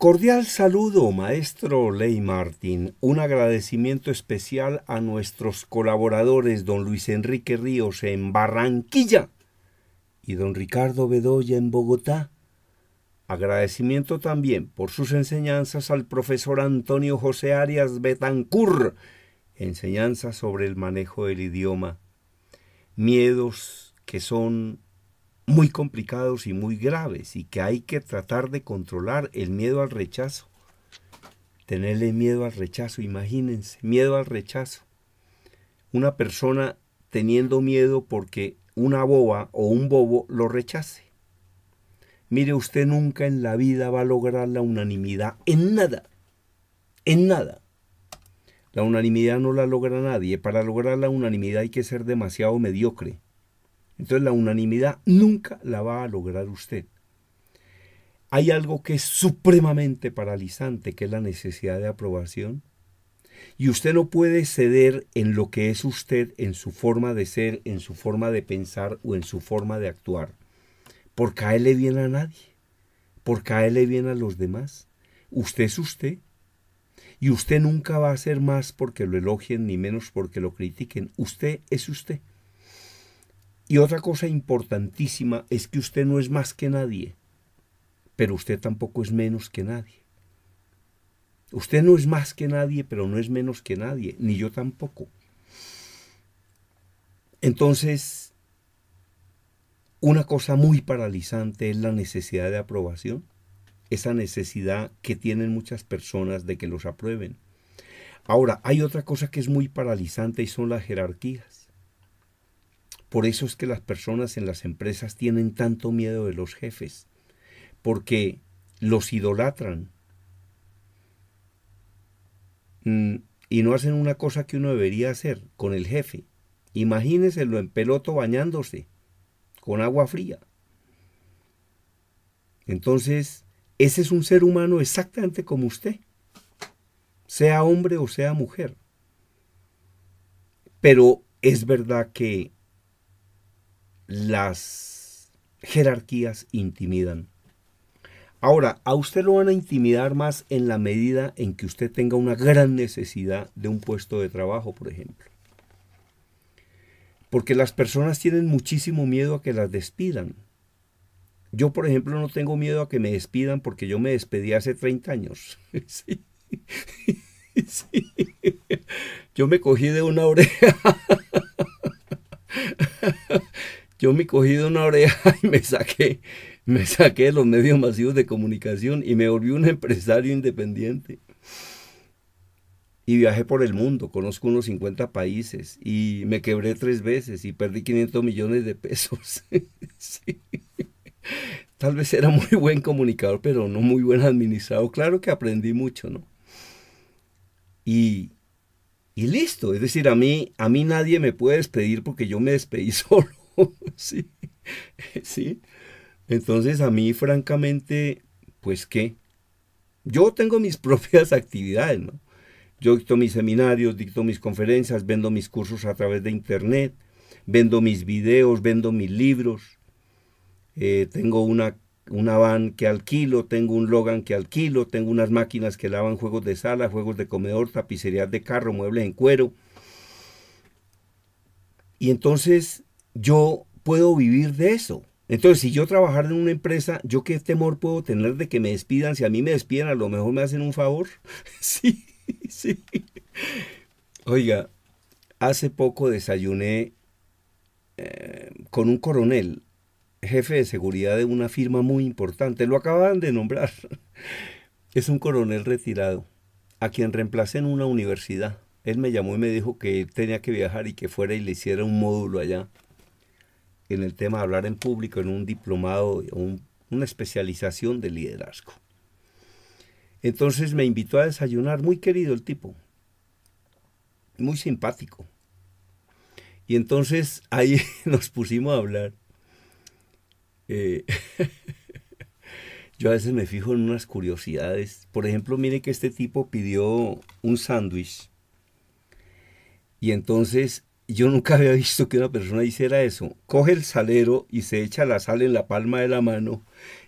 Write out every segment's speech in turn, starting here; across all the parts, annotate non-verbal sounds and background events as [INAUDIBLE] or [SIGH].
Cordial saludo, maestro Ley Martín. Un agradecimiento especial a nuestros colaboradores, don Luis Enrique Ríos en Barranquilla y don Ricardo Bedoya en Bogotá. Agradecimiento también por sus enseñanzas al profesor Antonio José Arias Betancur, enseñanzas sobre el manejo del idioma, miedos que son muy complicados y muy graves y que hay que tratar de controlar el miedo al rechazo. Tenerle miedo al rechazo, imagínense, miedo al rechazo. Una persona teniendo miedo porque una boba o un bobo lo rechace. Mire, usted nunca en la vida va a lograr la unanimidad en nada, en nada. La unanimidad no la logra nadie. Para lograr la unanimidad hay que ser demasiado mediocre entonces la unanimidad nunca la va a lograr usted. Hay algo que es supremamente paralizante, que es la necesidad de aprobación. Y usted no puede ceder en lo que es usted, en su forma de ser, en su forma de pensar o en su forma de actuar, por caerle bien a nadie, por caerle bien a los demás. Usted es usted. Y usted nunca va a ser más porque lo elogien ni menos porque lo critiquen. Usted es usted. Y otra cosa importantísima es que usted no es más que nadie, pero usted tampoco es menos que nadie. Usted no es más que nadie, pero no es menos que nadie, ni yo tampoco. Entonces, una cosa muy paralizante es la necesidad de aprobación, esa necesidad que tienen muchas personas de que los aprueben. Ahora, hay otra cosa que es muy paralizante y son las jerarquías. Por eso es que las personas en las empresas tienen tanto miedo de los jefes, porque los idolatran. Mm, y no hacen una cosa que uno debería hacer con el jefe. lo en peloto bañándose, con agua fría. Entonces, ese es un ser humano exactamente como usted, sea hombre o sea mujer. Pero es verdad que las jerarquías intimidan. Ahora, a usted lo van a intimidar más en la medida en que usted tenga una gran necesidad de un puesto de trabajo, por ejemplo. Porque las personas tienen muchísimo miedo a que las despidan. Yo, por ejemplo, no tengo miedo a que me despidan porque yo me despedí hace 30 años. [LAUGHS] Sí. Yo me cogí de una oreja yo me cogí de una oreja [LAUGHS] y me saqué, me saqué de los medios masivos de comunicación y me volví un empresario independiente. Y viajé por el mundo, conozco unos 50 países y me quebré tres veces y perdí 500 millones de pesos. [LAUGHS] Tal vez era muy buen comunicador, pero no muy buen administrador. Claro que aprendí mucho, ¿no? Y, y listo. Es decir, a mí, a mí nadie me puede despedir porque yo me despedí [LAUGHS] solo. [LAUGHS] sí, [LAUGHS] sí. Entonces a mí francamente, pues qué. Yo tengo mis [LAUGHS] propias actividades, ¿no? Yo dicto mis seminarios, dicto mis conferencias, vendo mis cursos a través de internet, vendo mis videos, vendo mis libros. Eh, tengo una, una van que alquilo, tengo un Logan que alquilo, tengo unas máquinas que lavan juegos de sala, juegos de comedor, tapicerías de carro, muebles en cuero. Y entonces yo puedo vivir de eso. Entonces, si yo trabajar en una empresa, ¿yo qué temor puedo tener de que me despidan? Si a mí me despiden, a lo mejor me hacen un favor. [LAUGHS] sí, sí. Oiga, hace poco desayuné eh, con un coronel, jefe de seguridad de una firma muy importante. Lo acababan de nombrar. Es un coronel retirado, a quien reemplacé en una universidad. Él me llamó y me dijo que tenía que viajar y que fuera y le hiciera un módulo allá en el tema de hablar en público en un diplomado una especialización de liderazgo. Entonces me invitó a desayunar, muy querido el tipo, muy simpático. Y entonces ahí [LAUGHS] nos pusimos a hablar. Eh, [LAUGHS] yo a veces me fijo en unas curiosidades. Por ejemplo, mire que este tipo pidió un sándwich. Y entonces yo nunca había visto que una persona hiciera eso. Coge el salero y se echa la sal en la palma de la mano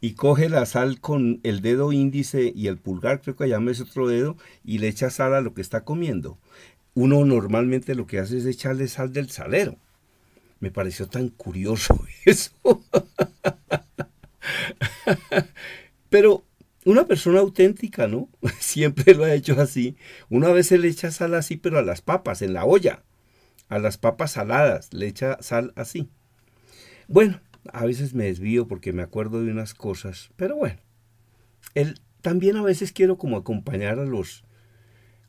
y coge la sal con el dedo índice y el pulgar, creo que llama ese otro dedo, y le echa sal a lo que está comiendo. Uno normalmente lo que hace es echarle sal del salero. Me pareció tan curioso [LAUGHS] eso. Pero una persona auténtica, ¿no? [LAUGHS] Siempre lo ha hecho así. Una vez se le echa sal así, pero a las papas, en la olla a las papas saladas, le echa sal así. Bueno, a veces me desvío porque me acuerdo de unas cosas, pero bueno. él también a veces quiero como acompañar a los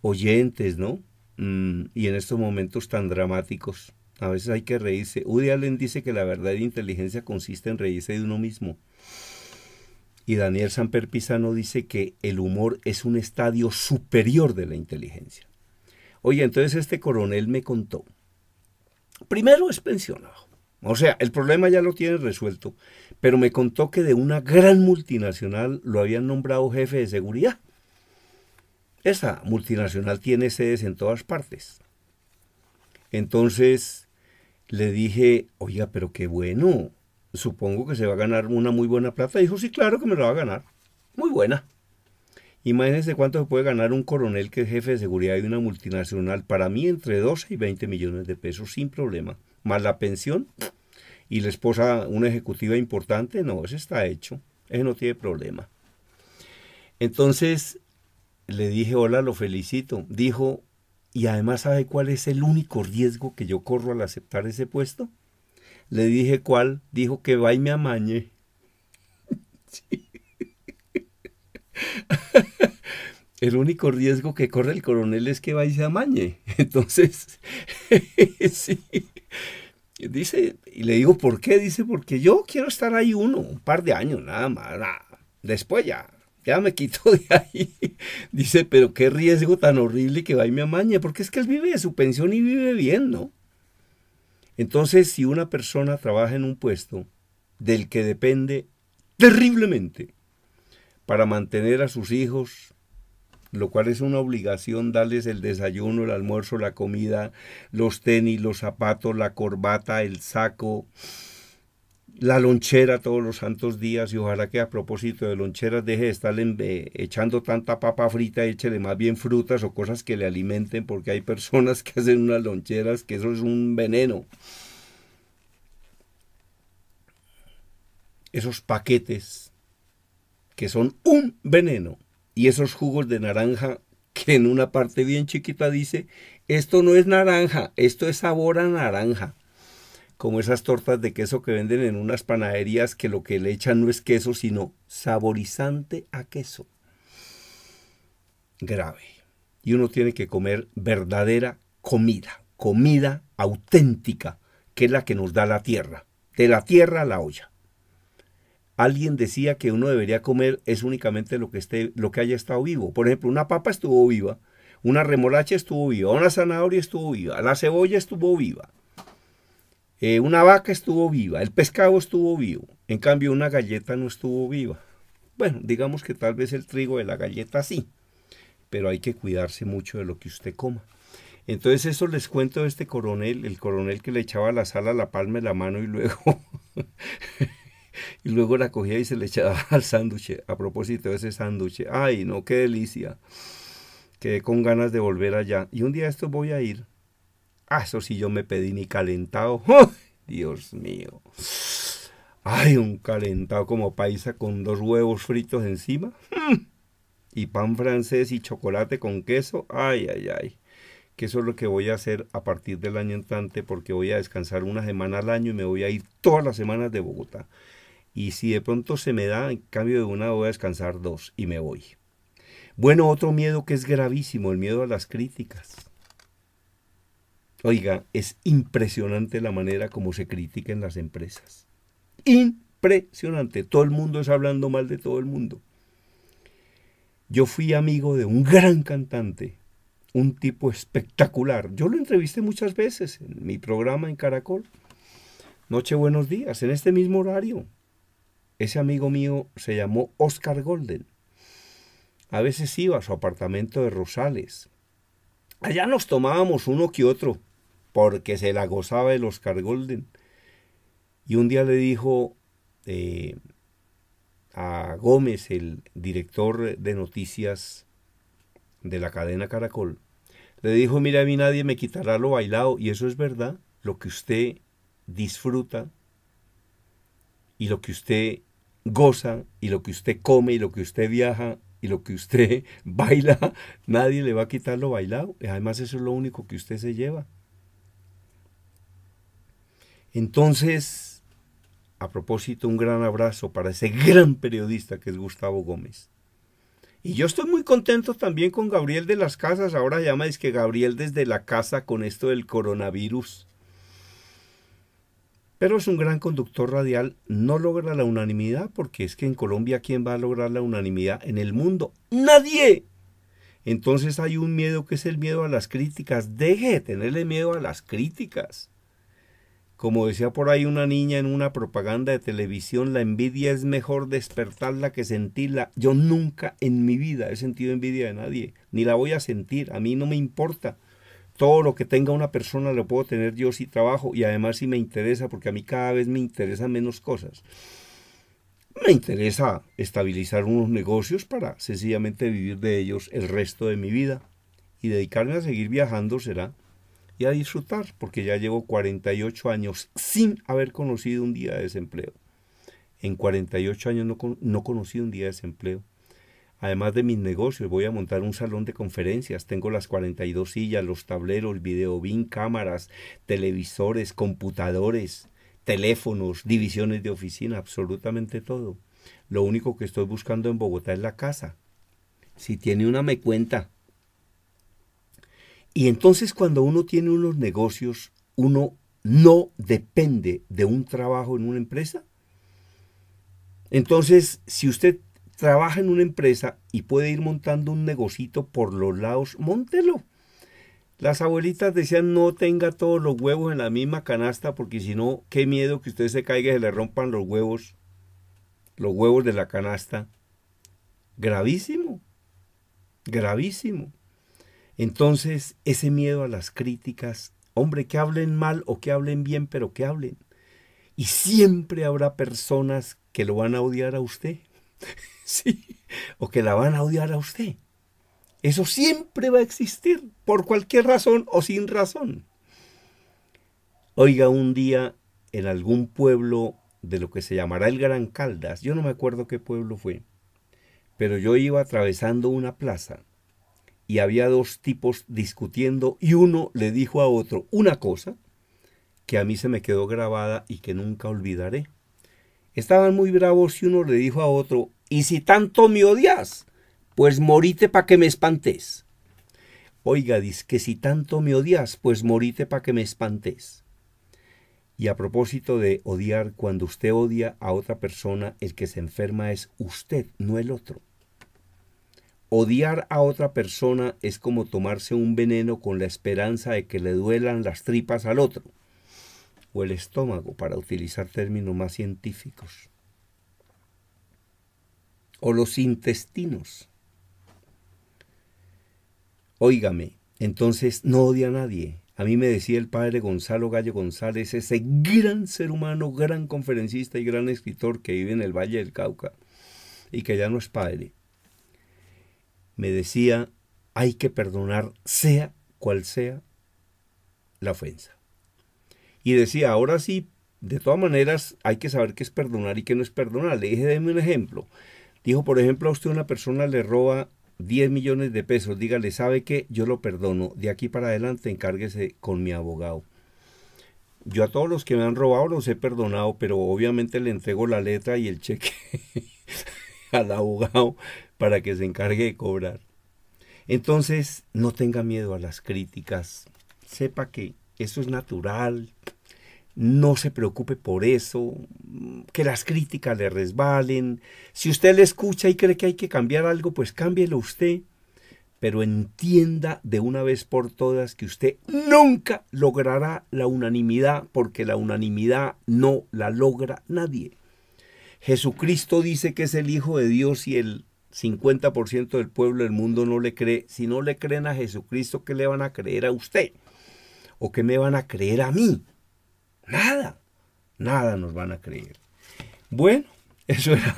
oyentes, ¿no? Mm, y en estos momentos tan dramáticos, a veces hay que reírse. Woody Allen dice que la de inteligencia consiste en reírse de uno mismo. Y Daniel Samper Pisano dice que el humor es un estadio superior de la inteligencia. Oye, entonces este coronel me contó Primero es pensionado. O sea, el problema ya lo tiene resuelto, pero me contó que de una gran multinacional lo habían nombrado jefe de seguridad. Esa multinacional tiene sedes en todas partes. Entonces le dije, oiga, pero qué bueno, supongo que se va a ganar una muy buena plata. dijo, sí, claro que me la va a ganar. Muy buena. Imagínense cuánto se puede ganar un coronel que es jefe de seguridad de una multinacional. Para mí, entre 12 y 20 millones de pesos sin problema. Más la pensión y la esposa, una ejecutiva importante. No, eso está hecho. él no tiene problema. Entonces le dije, hola, lo felicito. Dijo, y además, ¿sabe cuál es el único riesgo que yo corro al aceptar ese puesto? Le dije, ¿cuál? Dijo que va y me amañe. [LAUGHS] [LAUGHS] el único riesgo que corre el coronel es que vaya y se amañe. [LAUGHS] Entonces, [LAUGHS] sí. Dice, y le digo, ¿por qué? Dice, porque yo quiero estar ahí uno, un par de años, nada más. Después ya, ya me quito de ahí. Dice, pero qué riesgo tan horrible que va y me amañe, porque es que él vive de su pensión y vive bien, ¿no? Entonces, si una persona trabaja en un puesto del que depende terriblemente para mantener a sus hijos, lo cual es una obligación darles el desayuno, el almuerzo, la comida, los tenis, los zapatos, la corbata, el saco, la lonchera todos los santos días y ojalá que a propósito de loncheras deje de estarle eh, echando tanta papa frita, échele más bien frutas o cosas que le alimenten porque hay personas que hacen unas loncheras que eso es un veneno. Esos paquetes que son un veneno. Y esos jugos de naranja que en una parte bien chiquita dice, esto no es naranja, esto es sabor a naranja. Como esas tortas de queso que venden en unas panaderías que lo que le echan no es queso, sino saborizante a queso. Grave. Y uno tiene que comer verdadera comida, comida auténtica, que es la que nos da la tierra. De la tierra a la olla. Alguien decía que uno debería comer es únicamente lo que, esté, lo que haya estado vivo. Por ejemplo, una papa estuvo viva, una remolacha estuvo viva, una zanahoria estuvo viva, la cebolla estuvo viva, eh, una vaca estuvo viva, el pescado estuvo vivo. En cambio, una galleta no estuvo viva. Bueno, digamos que tal vez el trigo de la galleta sí, pero hay que cuidarse mucho de lo que usted coma. Entonces eso les cuento de este coronel, el coronel que le echaba la sal a la palma de la mano y luego [LAUGHS] [LAUGHS] [LAUGHS] y luego la cogía y se le echaba [LAUGHS] al sándwich. A propósito de ese sándwich, ay, no, qué delicia. Quedé con ganas de volver allá. Y un día esto voy a ir. Ah, eso sí, yo me pedí ni calentado. [LAUGHS] Dios mío. Ay, un calentado como paisa con dos huevos fritos encima. Y pan francés y chocolate con queso. Ay, ay, ay. Que eso es lo que voy a hacer a partir del año entrante porque voy a descansar una semana al año y me voy a ir todas las semanas de Bogotá y si de pronto se me da, en cambio de una voy a descansar dos y me voy. Bueno, otro miedo que es gravísimo, el miedo a las críticas. Oiga, es impresionante la manera como se critican las empresas. Impresionante. Todo el mundo es hablando mal de todo el mundo. Yo fui amigo de un gran cantante, un tipo espectacular. Yo lo entrevisté muchas veces en mi programa en Caracol. Noche, buenos días, en este mismo horario, ese amigo mío se llamó Oscar Golden. A veces iba a su apartamento de Rosales. Allá nos tomábamos uno que otro, porque se la gozaba el Oscar Golden. Y un día le dijo eh, a Gómez, el director de noticias de la cadena Caracol, le dijo, mira, a mí nadie me quitará lo bailado, y eso es verdad, lo que usted disfruta y lo que usted goza y lo que usted come y lo que usted viaja y lo que usted [LAUGHS] baila, nadie le va a quitar lo bailado. Además eso es lo único que usted se lleva. Entonces, a propósito, un gran abrazo para ese gran periodista que es Gustavo Gómez. Y yo estoy muy contento también con Gabriel de las Casas. Ahora llama es que Gabriel desde la casa con esto del coronavirus. Pero es un gran conductor radial, no logra la unanimidad, porque es que en Colombia, ¿quién va a lograr la unanimidad en el mundo? ¡Nadie! Entonces hay un miedo que es el miedo a las críticas. Deje de tenerle miedo a las críticas. Como decía por ahí una niña en una propaganda de televisión, la envidia es mejor despertarla que sentirla. Yo nunca en mi vida he sentido envidia de nadie, ni la voy a sentir, a mí no me importa todo lo que tenga una persona lo puedo tener yo si trabajo y además si me interesa, porque a mí cada vez me interesan menos cosas. Me interesa estabilizar unos negocios para sencillamente vivir de ellos el resto de mi vida y dedicarme a seguir viajando será y a disfrutar, porque ya llevo 48 años sin haber conocido un día de desempleo. En 48 años no, no conocí un día de desempleo. Además de mis negocios, voy a montar un salón de conferencias. Tengo las 42 sillas, los tableros, BIM, cámaras, televisores, computadores, teléfonos, divisiones de oficina, absolutamente todo. Lo único que estoy buscando en Bogotá es la casa. Si tiene una, me cuenta. Y entonces cuando uno tiene unos negocios, uno no depende de un trabajo en una empresa. Entonces, si usted trabaja en una empresa y puede ir montando un negocito por los lados, montelo. Las abuelitas decían no tenga todos los huevos en la misma canasta porque si no, qué miedo que usted se caiga y se le rompan los huevos, los huevos de la canasta. Gravísimo, gravísimo. Entonces, ese miedo a las críticas, hombre, que hablen mal o que hablen bien, pero que hablen. Y siempre habrá personas que lo van a odiar a usted. [LAUGHS] Sí, o que la van a odiar a usted. Eso siempre va a existir, por cualquier razón o sin razón. Oiga, un día en algún pueblo de lo que se llamará el Gran Caldas, yo no me acuerdo qué pueblo fue, pero yo iba atravesando una plaza y había dos tipos discutiendo y uno le dijo a otro una cosa que a mí se me quedó grabada y que nunca olvidaré. Estaban muy bravos y uno le dijo a otro, y si tanto me odias, pues morite para que me espantes. Oiga, dice que si tanto me odias, pues morite para que me espantes. Y a propósito de odiar, cuando usted odia a otra persona, el que se enferma es usted, no el otro. Odiar a otra persona es como tomarse un veneno con la esperanza de que le duelan las tripas al otro, o el estómago, para utilizar términos más científicos o los intestinos. Óigame, entonces no odia a nadie. A mí me decía el padre Gonzalo Gallo González, ese gran ser humano, gran conferencista y gran escritor que vive en el Valle del Cauca y que ya no es padre. Me decía, hay que perdonar sea cual sea la ofensa. Y decía, ahora sí, de todas maneras hay que saber qué es perdonar y qué no es perdonar. Le dije, déme un ejemplo. Dijo, por ejemplo, a usted una persona le roba 10 millones de pesos, dígale, ¿sabe qué? Yo lo perdono. De aquí para adelante encárguese con mi abogado. Yo a todos los que me han robado los he perdonado, pero obviamente le entrego la letra y el cheque [LAUGHS] al abogado para que se encargue de cobrar. Entonces, no tenga miedo a las críticas. Sepa que eso es natural, no se preocupe por eso, que las críticas le resbalen. Si usted le escucha y cree que hay que cambiar algo, pues cámbielo usted. Pero entienda de una vez por todas que usted nunca logrará la unanimidad porque la unanimidad no la logra nadie. Jesucristo dice que es el Hijo de Dios y el 50% del pueblo del mundo no le cree. Si no le creen a Jesucristo, ¿qué le van a creer a usted? ¿O qué me van a creer a mí? Nada, nada nos van a creer. Bueno, [LAUGHS] eso era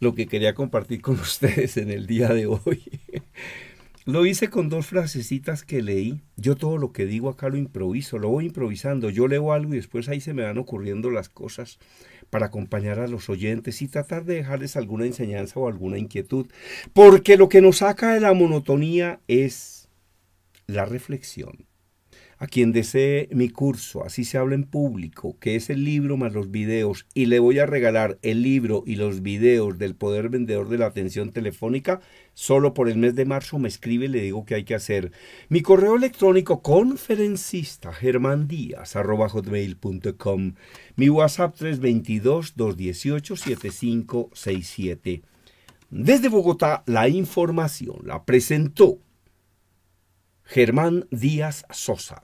lo que quería compartir con ustedes en el día de hoy. Lo hice con dos frasecitas que leí. Yo todo lo que digo acá lo improviso, lo voy improvisando. Yo leo algo y después ahí se me van ocurriendo las cosas para acompañar a los oyentes y tratar de dejarles alguna enseñanza o alguna inquietud. Porque lo que nos saca de la monotonía es la reflexión a quien desee mi curso, así se habla en público, que es el libro más los videos, y le voy a regalar el libro y los videos del poder vendedor de la atención telefónica, solo por el mes de marzo me escribe y le digo que hay que hacer. Mi correo electrónico conferencista germandías.com, mi WhatsApp 322-218-7567. Desde Bogotá, la información la presentó Germán Díaz Sosa.